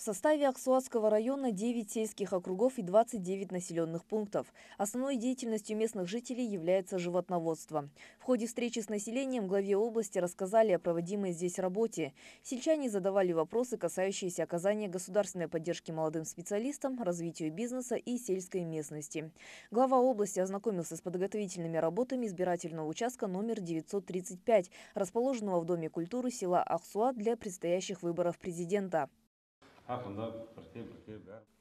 В составе Аксуатского района 9 сельских округов и 29 населенных пунктов. Основной деятельностью местных жителей является животноводство. В ходе встречи с населением главе области рассказали о проводимой здесь работе. Сельчане задавали вопросы, касающиеся оказания государственной поддержки молодым специалистам, развитию бизнеса и сельской местности. Глава области ознакомился с подготовительными работами избирательного участка номер 935, расположенного в Доме культуры села Аксуат для предстоящих выборов президента. А,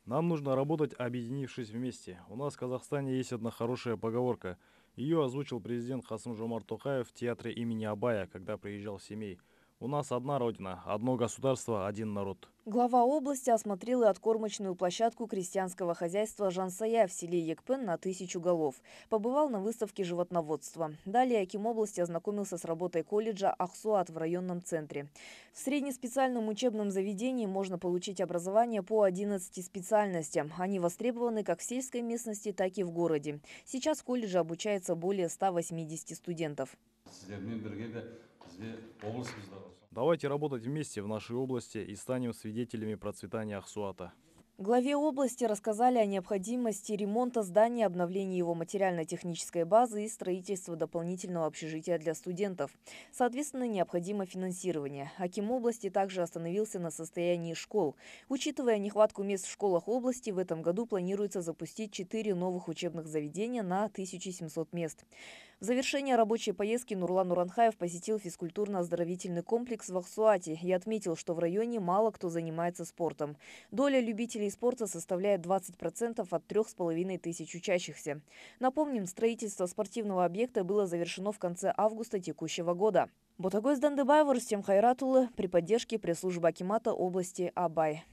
Нам нужно работать, объединившись вместе. У нас в Казахстане есть одна хорошая поговорка. Ее озвучил президент Хасым Жомар в театре имени Абая, когда приезжал в Семей – у нас одна родина, одно государство, один народ. Глава области осмотрел и откормочную площадку крестьянского хозяйства Жансая в селе Екпен на тысячу голов. Побывал на выставке животноводства. Далее Аким области ознакомился с работой колледжа Ахсуат в районном центре. В среднеспециальном учебном заведении можно получить образование по 11 специальностям. Они востребованы как в сельской местности, так и в городе. Сейчас в колледже обучается более 180 студентов. Давайте работать вместе в нашей области и станем свидетелями процветания Ахсуата. Главе области рассказали о необходимости ремонта здания, обновления его материально-технической базы и строительства дополнительного общежития для студентов. Соответственно, необходимо финансирование. Аким области также остановился на состоянии школ. Учитывая нехватку мест в школах области, в этом году планируется запустить четыре новых учебных заведения на 1700 мест. В завершение рабочей поездки Нурлан Нуранхаев посетил физкультурно-оздоровительный комплекс в Аксуате и отметил, что в районе мало кто занимается спортом. Доля любителей спорта составляет 20% от 3,5 тысяч учащихся. Напомним, строительство спортивного объекта было завершено в конце августа текущего года. Ботагой Сдандыбаев, Рустем Хайратулы при поддержке пресс-службы Акимата области Абай.